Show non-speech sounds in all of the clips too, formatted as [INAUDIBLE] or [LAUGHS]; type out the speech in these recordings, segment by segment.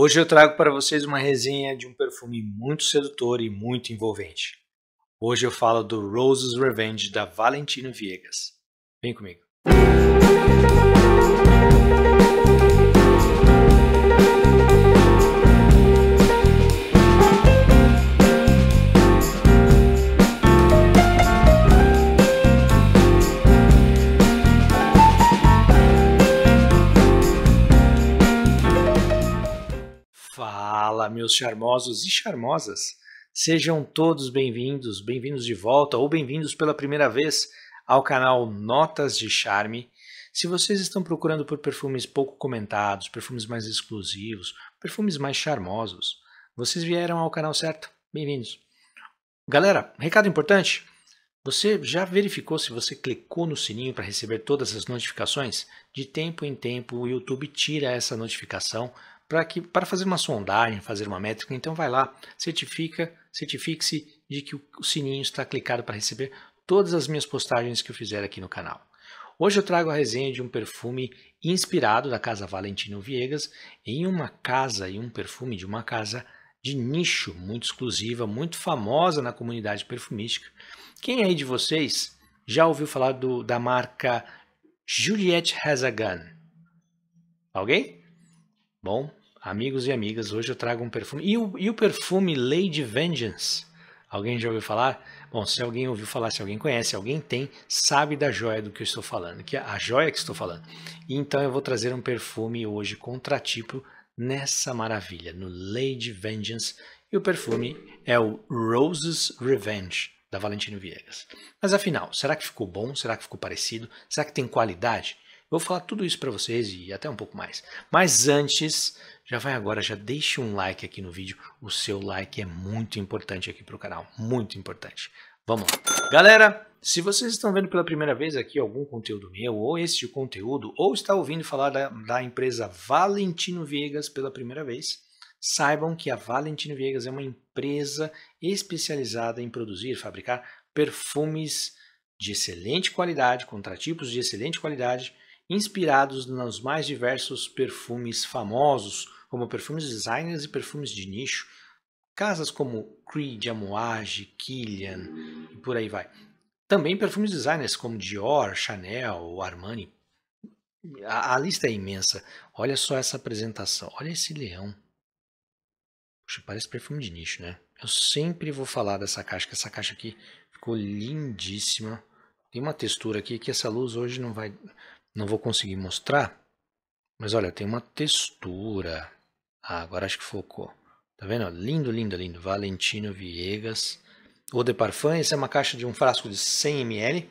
Hoje eu trago para vocês uma resenha de um perfume muito sedutor e muito envolvente. Hoje eu falo do Roses Revenge da Valentino Viegas. Vem comigo. meus charmosos e charmosas. Sejam todos bem-vindos, bem-vindos de volta ou bem-vindos pela primeira vez ao canal Notas de Charme. Se vocês estão procurando por perfumes pouco comentados, perfumes mais exclusivos, perfumes mais charmosos, vocês vieram ao canal certo. Bem-vindos. Galera, recado importante. Você já verificou se você clicou no sininho para receber todas as notificações? De tempo em tempo, o YouTube tira essa notificação para que para fazer uma sondagem, fazer uma métrica, então vai lá, certifica, certifique-se de que o sininho está clicado para receber todas as minhas postagens que eu fizer aqui no canal. Hoje eu trago a resenha de um perfume inspirado da Casa Valentino Viegas em uma casa e um perfume de uma casa de nicho, muito exclusiva, muito famosa na comunidade perfumística. Quem aí de vocês já ouviu falar do, da marca Juliette gun Alguém? Bom, amigos e amigas, hoje eu trago um perfume. E o, e o perfume Lady Vengeance? Alguém já ouviu falar? Bom, se alguém ouviu falar, se alguém conhece, alguém tem, sabe da joia do que eu estou falando, que é a joia que estou falando. E então eu vou trazer um perfume hoje contratipo nessa maravilha, no Lady Vengeance. E o perfume é o Roses Revenge, da Valentino Viegas. Mas afinal, será que ficou bom? Será que ficou parecido? Será que tem qualidade? Eu vou falar tudo isso para vocês e até um pouco mais. Mas antes, já vai agora, já deixe um like aqui no vídeo. O seu like é muito importante aqui para o canal, muito importante. Vamos lá. Galera, se vocês estão vendo pela primeira vez aqui algum conteúdo meu, ou este conteúdo, ou está ouvindo falar da, da empresa Valentino Viegas pela primeira vez, saibam que a Valentino Viegas é uma empresa especializada em produzir e fabricar perfumes de excelente qualidade, contratipos de excelente qualidade, inspirados nos mais diversos perfumes famosos, como perfumes designers e perfumes de nicho, casas como Creed, Amouage, Kilian e por aí vai. Também perfumes designers como Dior, Chanel, Armani. A, a lista é imensa. Olha só essa apresentação. Olha esse leão. Puxa, parece perfume de nicho, né? Eu sempre vou falar dessa caixa, que essa caixa aqui ficou lindíssima. Tem uma textura aqui que essa luz hoje não vai. Não vou conseguir mostrar, mas olha, tem uma textura. Ah, agora acho que focou. Tá vendo? Lindo, lindo, lindo. Valentino Viegas. Ode de Parfum, essa é uma caixa de um frasco de 100 ml.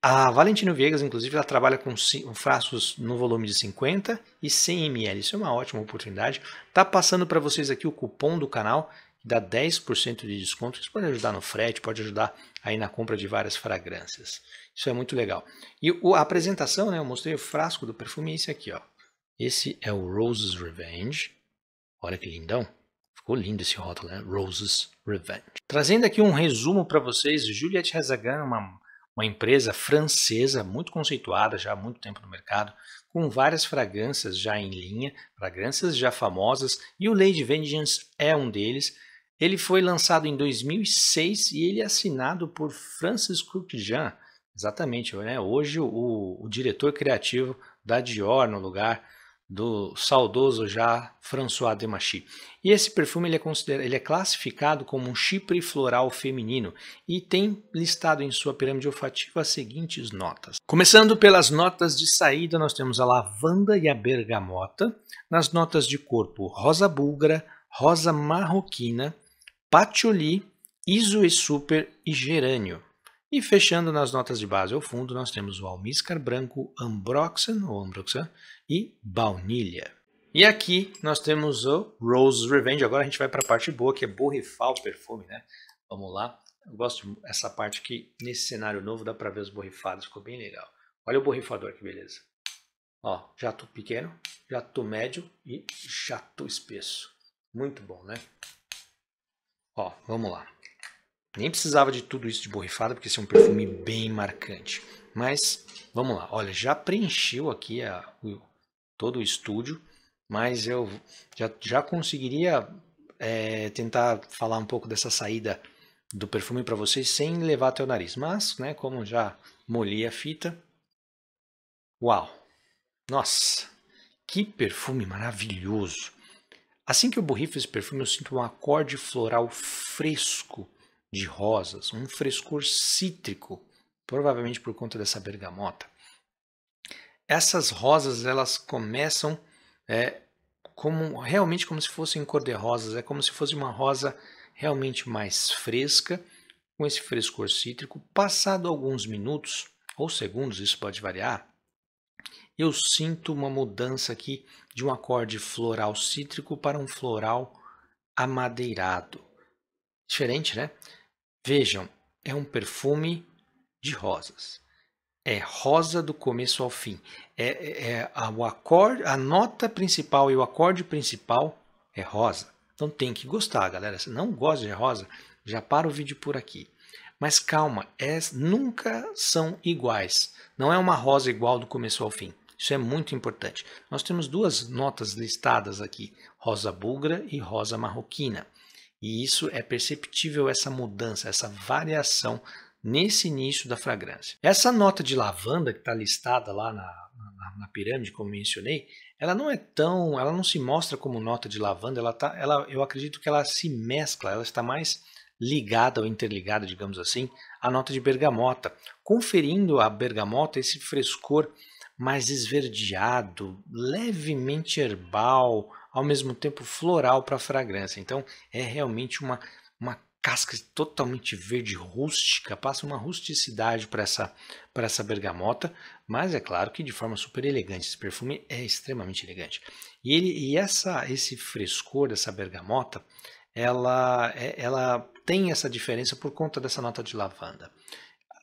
A Valentino Viegas, inclusive, ela trabalha com frascos no volume de 50 e 100 ml. Isso é uma ótima oportunidade. Tá passando para vocês aqui o cupom do canal dá 10% de desconto. Isso pode ajudar no frete, pode ajudar aí na compra de várias fragrâncias. Isso é muito legal. E a apresentação, né? Eu mostrei o frasco do perfume, esse aqui, ó. Esse é o Roses Revenge. Olha que lindão. Ficou lindo esse rótulo, né? Roses Revenge. Trazendo aqui um resumo para vocês, Juliette Rezagan, uma, uma empresa francesa muito conceituada já há muito tempo no mercado, com várias fragrâncias já em linha, fragrâncias já famosas, e o Lady Vengeance é um deles. Ele foi lançado em 2006 e ele é assinado por Francis Kurkdjian, exatamente, né? hoje o, o diretor criativo da Dior no lugar do saudoso já François Demachy. E esse perfume ele é, considerado, ele é classificado como um chipre floral feminino e tem listado em sua pirâmide olfativa as seguintes notas. Começando pelas notas de saída, nós temos a lavanda e a bergamota. Nas notas de corpo, rosa búlgara, rosa marroquina, patchouli, isoe super e gerânio. E fechando nas notas de base ao fundo, nós temos o almíscar branco, ambroxan ou ambroxan e baunilha. E aqui nós temos o Rose Revenge. Agora a gente vai para a parte boa, que é borrifar o perfume, né? Vamos lá. Eu gosto dessa parte que nesse cenário novo dá para ver os borrifados, ficou bem legal. Olha o borrifador, que beleza. Ó, tô pequeno, já tô médio e já tô espesso. Muito bom, né? Ó, vamos lá. Nem precisava de tudo isso de borrifada, porque esse é um perfume bem marcante. Mas, vamos lá. Olha, já preencheu aqui a, o, todo o estúdio, mas eu já, já conseguiria é, tentar falar um pouco dessa saída do perfume para vocês sem levar até o nariz. Mas, né, como já molhei a fita... Uau! Nossa! Que perfume maravilhoso! Assim que eu borrifo esse perfume, eu sinto um acorde floral fresco de rosas, um frescor cítrico, provavelmente por conta dessa bergamota. Essas rosas elas começam é, como realmente como se fossem cor-de-rosas, é como se fosse uma rosa realmente mais fresca, com esse frescor cítrico. Passado alguns minutos ou segundos, isso pode variar, eu sinto uma mudança aqui de um acorde floral cítrico para um floral amadeirado. Diferente, né? Vejam, é um perfume de rosas. É rosa do começo ao fim. É, é, é a, o acorde, a nota principal e o acorde principal é rosa. Então tem que gostar, galera. Se não gosta de rosa, já para o vídeo por aqui. Mas calma, nunca são iguais. Não é uma rosa igual do começo ao fim. Isso é muito importante. Nós temos duas notas listadas aqui, rosa búlgara e rosa marroquina. E isso é perceptível essa mudança, essa variação nesse início da fragrância. Essa nota de lavanda que está listada lá na, na, na, pirâmide, como mencionei, ela não é tão, ela não se mostra como nota de lavanda. Ela tá, ela, eu acredito que ela se mescla, ela está mais ligada ou interligada, digamos assim, à nota de bergamota, conferindo à bergamota esse frescor mais esverdeado, levemente herbal, ao mesmo tempo floral para a fragrância. Então é realmente uma, uma casca totalmente verde rústica, passa uma rusticidade para essa, essa bergamota, mas é claro que de forma super elegante. Esse perfume é extremamente elegante. E, ele, e essa, esse frescor dessa bergamota, ela, é, ela tem essa diferença por conta dessa nota de lavanda.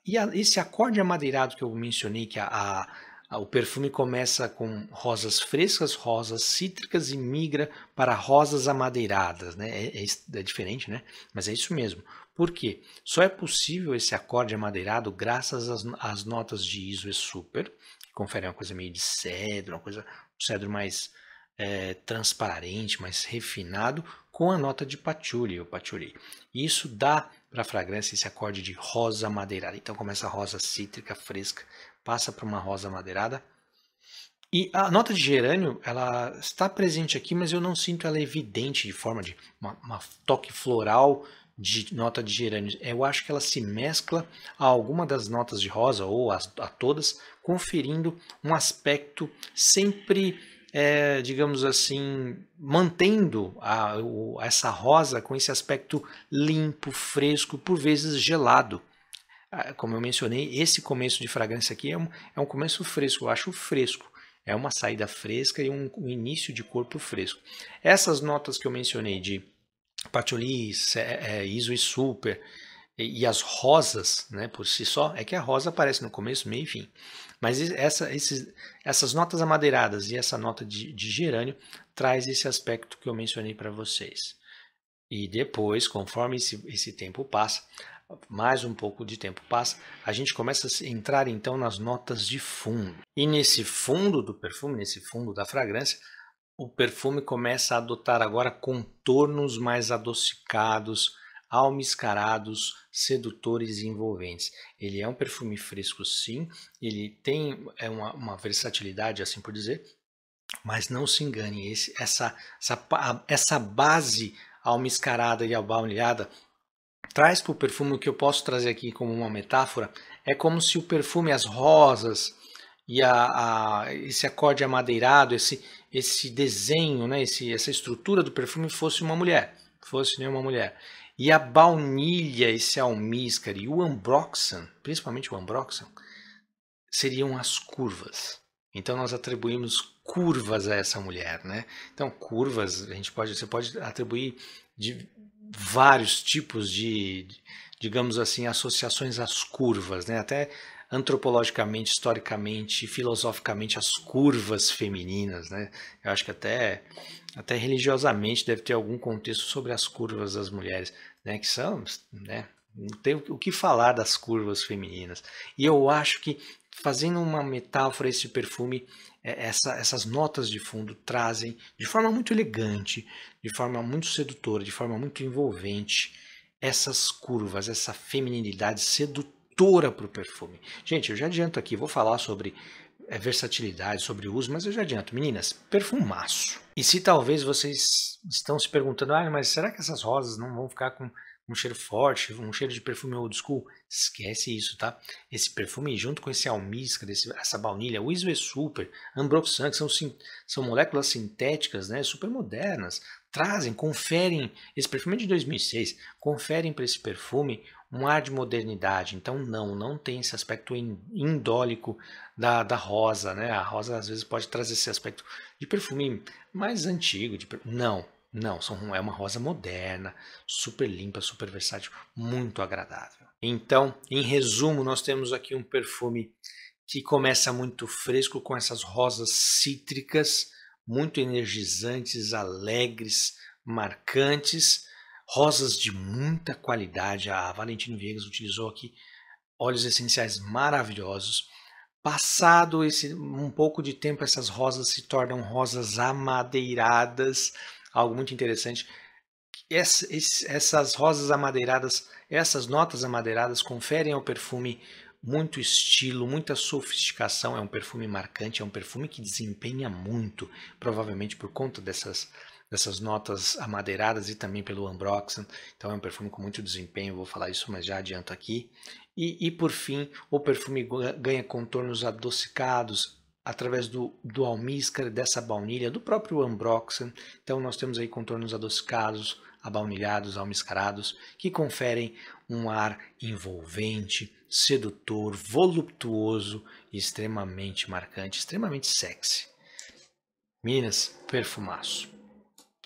E a, esse acorde amadeirado que eu mencionei, que a, a o perfume começa com rosas frescas, rosas cítricas e migra para rosas amadeiradas. Né? É, é, é, diferente, né? mas é isso mesmo. Por quê? Só é possível esse acorde amadeirado graças às, às notas de ISO e é super, que conferem uma coisa meio de cedro, uma coisa um cedro mais é, transparente, mais refinado, com a nota de patchouli ou patchouli. E isso dá para a fragrância esse acorde de rosa madeirada. Então começa a rosa cítrica fresca, passa para uma rosa madeirada. E a nota de gerânio, ela está presente aqui, mas eu não sinto ela evidente de forma de uma, uma toque floral de nota de gerânio. Eu acho que ela se mescla a alguma das notas de rosa ou a, a todas, conferindo um aspecto sempre é, digamos assim, mantendo a, o, essa rosa com esse aspecto limpo, fresco, por vezes gelado. Ah, como eu mencionei, esse começo de fragrância aqui é um, é um começo fresco, eu acho fresco. É uma saída fresca e um, um início de corpo fresco. Essas notas que eu mencionei de patchouli, é, é, iso e super, e as rosas, né, por si só, é que a rosa aparece no começo, meio e fim. Mas essa, esses, essas notas amadeiradas e essa nota de, de gerânio traz esse aspecto que eu mencionei para vocês. E depois, conforme esse, esse tempo passa, mais um pouco de tempo passa, a gente começa a entrar então nas notas de fundo. E nesse fundo do perfume, nesse fundo da fragrância, o perfume começa a adotar agora contornos mais adocicados, almiscarados, sedutores e envolventes. Ele é um perfume fresco, sim, ele tem é uma, uma versatilidade, assim por dizer, mas não se engane, esse, essa, essa, essa base almiscarada e abaunilhada traz para o perfume o que eu posso trazer aqui como uma metáfora, é como se o perfume, as rosas e a, a, esse acorde amadeirado, esse, esse desenho, né, esse, essa estrutura do perfume fosse uma mulher, fosse nenhuma né, uma mulher. E a baunilha, esse almíscar e o ambroxan, principalmente o ambroxan, seriam as curvas. Então nós atribuímos curvas a essa mulher, né? Então curvas, a gente pode, você pode atribuir de vários tipos de, digamos assim, associações às curvas, né? Até antropologicamente, historicamente, filosoficamente as curvas femininas, né? Eu acho que até até religiosamente deve ter algum contexto sobre as curvas das mulheres né, que são, né, não tem o que falar das curvas femininas. E eu acho que fazendo uma metáfora esse perfume, é, essa, essas notas de fundo trazem de forma muito elegante, de forma muito sedutora, de forma muito envolvente essas curvas, essa feminilidade sedutora para o perfume. Gente, eu já adianto aqui, vou falar sobre é, versatilidade, sobre o uso, mas eu já adianto, meninas, perfumaço. E se talvez vocês estão se perguntando, ah, mas será que essas rosas não vão ficar com um cheiro forte, um cheiro de perfume old school? Esquece isso, tá? Esse perfume junto com esse almíscar, desse, essa baunilha, o é Super, Ambroxan, que são, são moléculas sintéticas, né, super modernas, trazem, conferem, esse perfume é de 2006, conferem para esse perfume um ar de modernidade. Então, não, não tem esse aspecto indólico da, da rosa, né? A rosa às vezes pode trazer esse aspecto de perfume mais antigo. De Não, não, são, é uma rosa moderna, super limpa, super versátil, muito agradável. Então, em resumo, nós temos aqui um perfume que começa muito fresco com essas rosas cítricas, muito energizantes, alegres, marcantes rosas de muita qualidade. A Valentino Viegas utilizou aqui óleos essenciais maravilhosos. Passado esse um pouco de tempo, essas rosas se tornam rosas amadeiradas, algo muito interessante. Essa, essas rosas amadeiradas, essas notas amadeiradas conferem ao perfume muito estilo, muita sofisticação. É um perfume marcante, é um perfume que desempenha muito, provavelmente por conta dessas dessas notas amadeiradas e também pelo Ambroxan. Então é um perfume com muito desempenho, vou falar isso, mas já adianto aqui. E, e por fim, o perfume ganha contornos adocicados, através do, do almíscar, dessa baunilha, do próprio Ambroxan. Então nós temos aí contornos adocicados, abaunilhados, almiscarados, que conferem um ar envolvente, sedutor, voluptuoso e extremamente marcante, extremamente sexy. Minas, perfumaço.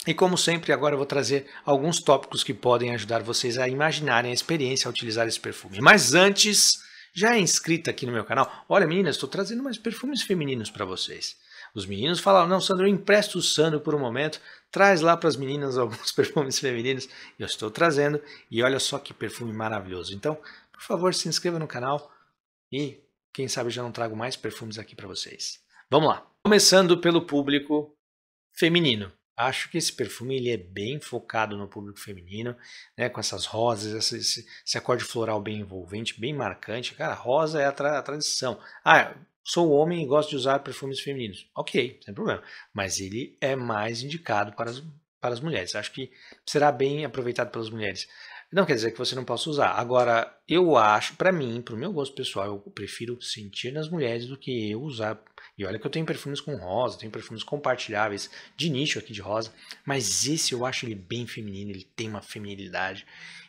E como sempre, agora eu vou trazer alguns tópicos que podem ajudar vocês a imaginarem a experiência a utilizar esse perfume. Mas antes, já é inscrita aqui no meu canal? Olha, meninas, estou trazendo mais perfumes femininos para vocês. Os meninos falaram, não, Sandro, eu empresto o Sandro por um momento, traz lá para as meninas [LAUGHS] alguns perfumes femininos. Eu estou trazendo e olha só que perfume maravilhoso. Então, por favor, se inscreva no canal e quem sabe já não trago mais perfumes aqui para vocês. Vamos lá. Começando pelo público feminino. Acho que esse perfume ele é bem focado no público feminino, né? Com essas rosas, esse, esse, acorde floral bem envolvente, bem marcante. Cara, rosa é a, tra a tradição. Ah, sou homem e gosto de usar perfumes femininos. Ok, sem problema. Mas ele é mais indicado para as, para as mulheres. Acho que será bem aproveitado pelas mulheres. Não quer dizer que você não possa usar. Agora, eu acho, para mim, para o meu gosto pessoal, eu prefiro sentir nas mulheres do que eu usar e olha que eu tenho perfumes com rosa, tenho perfumes compartilháveis de nicho aqui de rosa, mas esse eu acho ele bem feminino, ele tem uma feminilidade.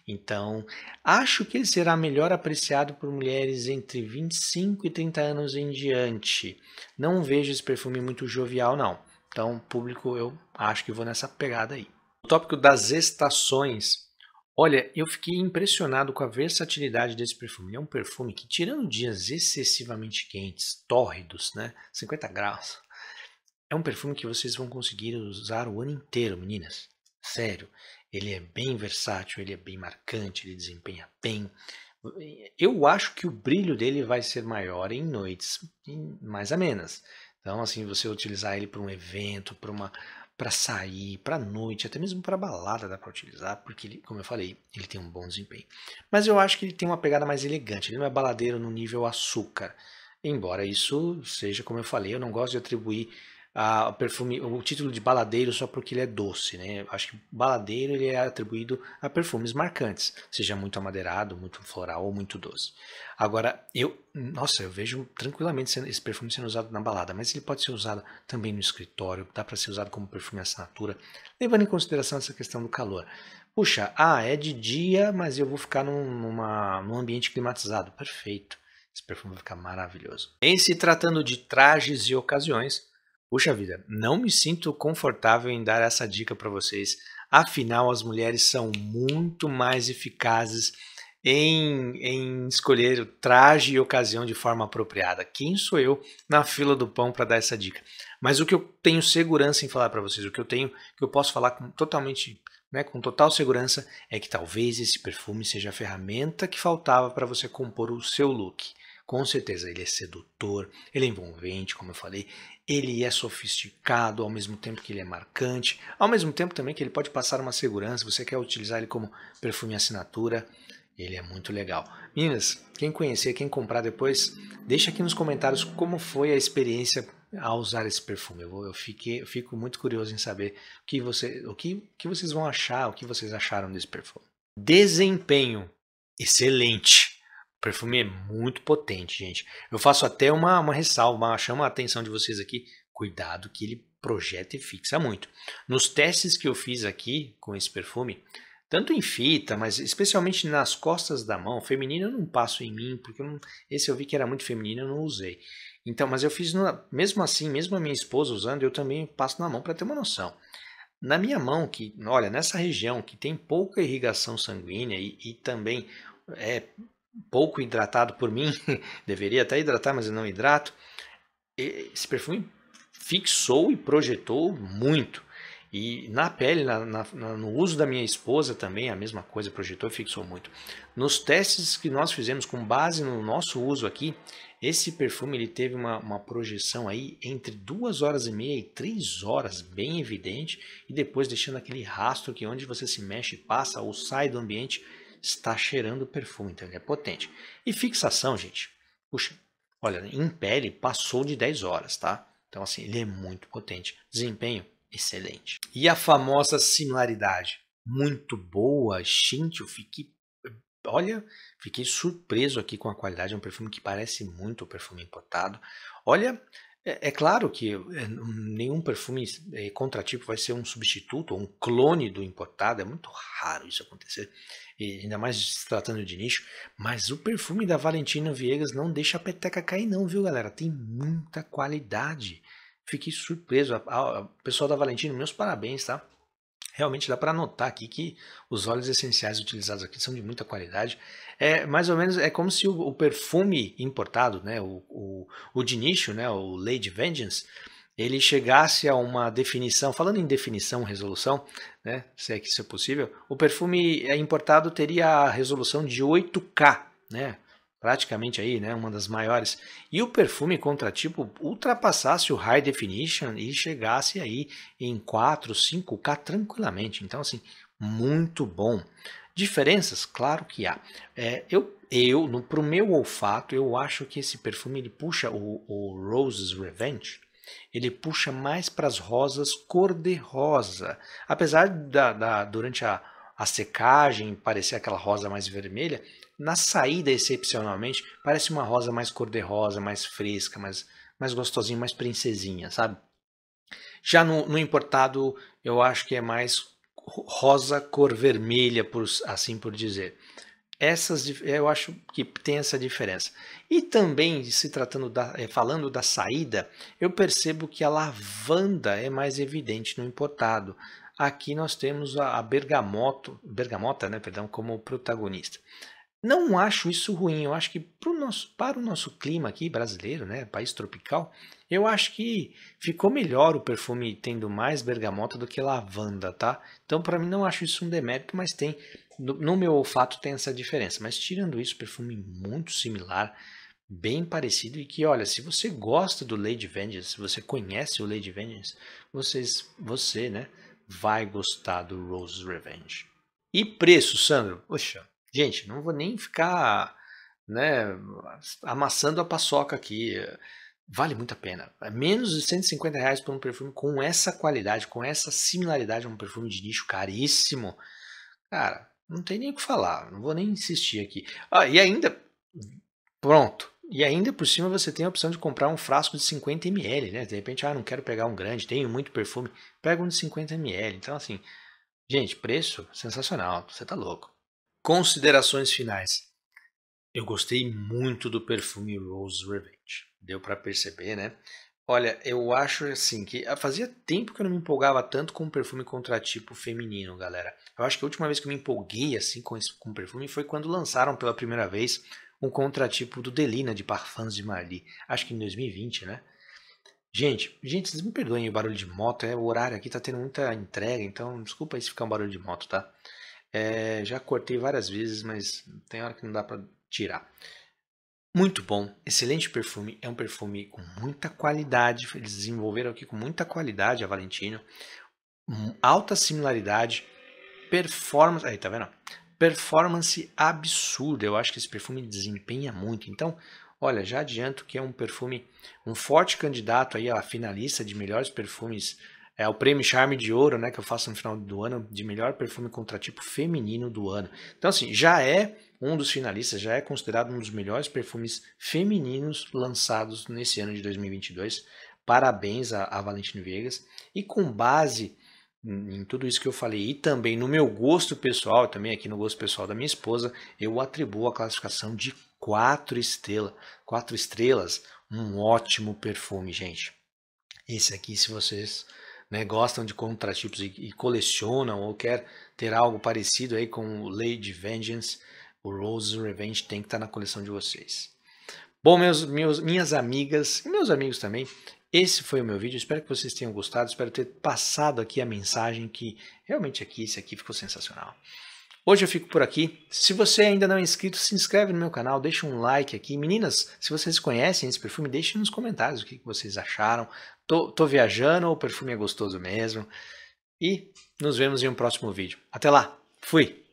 Então, acho que ele será melhor apreciado por mulheres entre 25 e 30 anos em diante. Não vejo esse perfume muito jovial, não. Então, público, eu acho que vou nessa pegada aí. O tópico das estações Olha, eu fiquei impressionado com a versatilidade desse perfume. É um perfume que, tirando dias excessivamente quentes, tórridos, né, 50 graus, é um perfume que vocês vão conseguir usar o ano inteiro, meninas. Sério, ele é bem versátil, ele é bem marcante, ele desempenha bem. Eu acho que o brilho dele vai ser maior em noites mais amenas. Então, assim, você utilizar ele para um evento, para uma para sair, para noite, até mesmo para balada dá para utilizar, porque ele, como eu falei, ele tem um bom desempenho. Mas eu acho que ele tem uma pegada mais elegante, ele não é baladeiro no nível açúcar. Embora isso seja, como eu falei, eu não gosto de atribuir a perfume, o título de baladeiro só porque ele é doce, né? Acho que baladeiro ele é atribuído a perfumes marcantes, seja muito amadeirado, muito floral ou muito doce. Agora, eu, nossa, eu vejo tranquilamente esse perfume sendo usado na balada, mas ele pode ser usado também no escritório, dá para ser usado como perfume assinatura, levando em consideração essa questão do calor. Puxa, ah, é de dia, mas eu vou ficar num, numa, num ambiente climatizado. Perfeito. Esse perfume vai ficar maravilhoso. Em se tratando de trajes e ocasiões, Puxa vida, não me sinto confortável em dar essa dica para vocês. Afinal, as mulheres são muito mais eficazes em, em, escolher o traje e ocasião de forma apropriada. Quem sou eu na fila do pão para dar essa dica? Mas o que eu tenho segurança em falar para vocês, o que eu tenho, que eu posso falar com totalmente, né, com total segurança, é que talvez esse perfume seja a ferramenta que faltava para você compor o seu look. Com certeza, ele é sedutor, ele é envolvente, como eu falei, ele é sofisticado, ao mesmo tempo que ele é marcante, ao mesmo tempo também que ele pode passar uma segurança, você quer utilizar ele como perfume assinatura, ele é muito legal. Minas, quem conhecer, quem comprar depois, deixa aqui nos comentários como foi a experiência ao usar esse perfume. Eu, vou, eu, fiquei, eu fico muito curioso em saber o, que, você, o que, que vocês vão achar, o que vocês acharam desse perfume. Desempenho excelente perfume é muito potente, gente. Eu faço até uma, uma ressalva, chamo a atenção de vocês aqui. Cuidado que ele projeta e fixa muito. Nos testes que eu fiz aqui com esse perfume, tanto em fita, mas especialmente nas costas da mão, feminina eu não passo em mim, porque eu não, esse eu vi que era muito feminino, eu não usei. Então, mas eu fiz, no, mesmo assim, mesmo a minha esposa usando, eu também passo na mão para ter uma noção. Na minha mão, que olha, nessa região que tem pouca irrigação sanguínea e, e também é, pouco hidratado por mim, [LAUGHS] deveria até hidratar, mas eu não hidrato. Esse perfume fixou e projetou muito. E na pele, na, na, no uso da minha esposa também, a mesma coisa, projetou e fixou muito. Nos testes que nós fizemos com base no nosso uso aqui, esse perfume ele teve uma, uma projeção aí entre duas horas e meia e três horas, bem evidente, e depois deixando aquele rastro que é onde você se mexe, passa ou sai do ambiente, está cheirando perfume, então ele é potente. E fixação, gente, puxa, olha, em pele passou de 10 horas, tá? Então, assim, ele é muito potente. Desempenho, excelente. E a famosa similaridade, muito boa, gente, eu fiquei. Olha, fiquei surpreso aqui com a qualidade. É um perfume que parece muito o perfume importado. Olha, é, é, claro que é, nenhum perfume é, contratipo vai ser um substituto ou um clone do importado, é muito raro isso acontecer, e ainda mais se tratando de nicho. Mas o perfume da Valentina Viegas não deixa a peteca cair, não, viu, galera? Tem muita qualidade. Fiquei surpreso. O pessoal da Valentina, meus parabéns, tá? Realmente dá para notar aqui que os óleos essenciais utilizados aqui são de muita qualidade. É mais ou menos é como se o, o perfume importado, né, o, o, o de nicho, né, o Lady Vengeance, ele chegasse a uma definição, falando em definição, resolução, né, se é que isso é possível, o perfume é, importado teria a resolução de 8K, né, praticamente aí, né, uma das maiores, e o perfume contratipo ultrapassasse o high definition e chegasse aí em 4, 5K tranquilamente. Então, assim, muito bom. Diferenças? Claro que há. É, eu, eu no, pro meu olfato, eu acho que esse perfume ele puxa o, o Roses Revenge, ele puxa mais para as rosas cor-de-rosa. Apesar da, da durante a, a secagem parecer aquela rosa mais vermelha, na saída, excepcionalmente, parece uma rosa mais cor-de-rosa, mais fresca, mais, mais gostosinha, mais princesinha, sabe? Já no, no importado, eu acho que é mais rosa cor vermelha, por, assim por dizer. Essas, eu acho que tem essa diferença. E também, se tratando da, eh, falando da saída, eu percebo que a lavanda é mais evidente no importado. Aqui nós temos a, a bergamoto, bergamota, né, perdão, como protagonista. Não acho isso ruim. Eu acho que nosso, para o nosso clima aqui brasileiro, né, país tropical, eu acho que ficou melhor o perfume tendo mais bergamota do que lavanda, tá? Então, para mim, não acho isso um demérito, mas tem no meu olfato tem essa diferença. Mas tirando isso, perfume muito similar, bem parecido e que, olha, se você gosta do Lady Vengeance, se você conhece o Lady Vengeance, vocês, você, né, vai gostar do Rose Revenge. E preço, Sandro? Poxa, Gente, não vou nem ficar né, amassando a paçoca aqui. Vale muito a pena. É menos de 150 reais por um perfume com essa qualidade, com essa similaridade a um perfume de nicho caríssimo. Cara, não tem nem o que falar, não vou nem insistir aqui. Ah, e ainda, pronto. E ainda por cima você tem a opção de comprar um frasco de 50 ml, né? De repente, ah, não quero pegar um grande, tenho muito perfume, pega um de 50 ml. Então, assim, gente, preço sensacional, você tá louco. Considerações finais. Eu gostei muito do perfume Rose Revenge. Deu para perceber, né? Olha, eu acho assim que ah, fazia tempo que eu não me empolgava tanto com um perfume contratipo feminino, galera. Eu acho que a última vez que eu me empolguei assim com esse com perfume foi quando lançaram pela primeira vez um contratipo do Delina de Parfums de Marly. Acho que em 2020, né? Gente, gente, vocês me perdoem o barulho de moto, é, o horário aqui tá tendo muita entrega, então desculpa aí se ficar um barulho de moto, tá? É, já cortei várias vezes, mas tem hora que não dá para tirar. Muito bom, excelente perfume. É um perfume com muita qualidade. Eles desenvolveram aqui com muita qualidade a Valentino. Hum, alta similaridade, performance. Aí, tá vendo? Performance absurda. Eu acho que esse perfume desempenha muito. Então, olha, já adianto que é um perfume, um forte candidato aí à finalista de melhores perfumes é o prêmio Charme de Ouro, né, que eu faço no final do ano, de melhor perfume contratipo feminino do ano. Então, assim, já é um dos finalistas, já é considerado um dos melhores perfumes femininos lançados nesse ano de 2022. Parabéns a, a Valentino Vegas. E com base em tudo isso que eu falei e também no meu gosto pessoal, também aqui no gosto pessoal da minha esposa, eu atribuo a classificação de quatro estrelas, quatro estrelas, um ótimo perfume, gente. Esse aqui, se vocês né, gostam de contratipos e, e, colecionam ou quer ter algo parecido aí com o Lady Vengeance, o Rose Revenge tem que estar tá na coleção de vocês. Bom, meus, meus, minhas amigas e meus amigos também, esse foi o meu vídeo. Espero que vocês tenham gostado. Espero ter passado aqui a mensagem que realmente aqui, esse aqui ficou sensacional. Hoje eu fico por aqui. Se você ainda não é inscrito, se inscreve no meu canal, deixa um like aqui. Meninas, se vocês conhecem esse perfume, deixem nos comentários o que vocês acharam. Tô, tô viajando ou o perfume é gostoso mesmo? E nos vemos em um próximo vídeo. Até lá, fui!